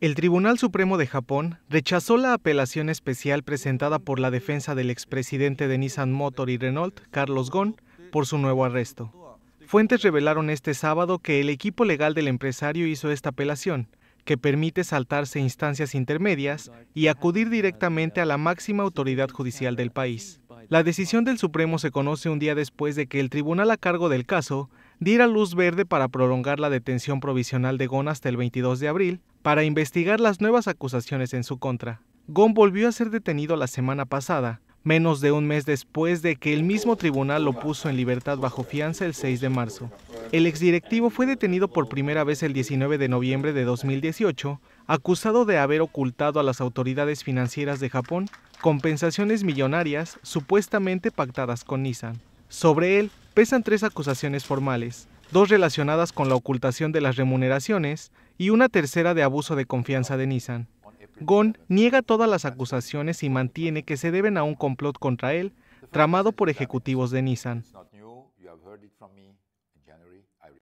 El Tribunal Supremo de Japón rechazó la apelación especial presentada por la defensa del expresidente de Nissan Motor y Renault, Carlos Ghosn, por su nuevo arresto. Fuentes revelaron este sábado que el equipo legal del empresario hizo esta apelación, que permite saltarse instancias intermedias y acudir directamente a la máxima autoridad judicial del país. La decisión del Supremo se conoce un día después de que el tribunal a cargo del caso diera luz verde para prolongar la detención provisional de Gon hasta el 22 de abril para investigar las nuevas acusaciones en su contra. Gon volvió a ser detenido la semana pasada, menos de un mes después de que el mismo tribunal lo puso en libertad bajo fianza el 6 de marzo. El exdirectivo fue detenido por primera vez el 19 de noviembre de 2018, acusado de haber ocultado a las autoridades financieras de Japón compensaciones millonarias supuestamente pactadas con Nissan. Sobre él, pesan tres acusaciones formales, dos relacionadas con la ocultación de las remuneraciones y una tercera de abuso de confianza de Nissan. Gon niega todas las acusaciones y mantiene que se deben a un complot contra él, tramado por ejecutivos de Nissan.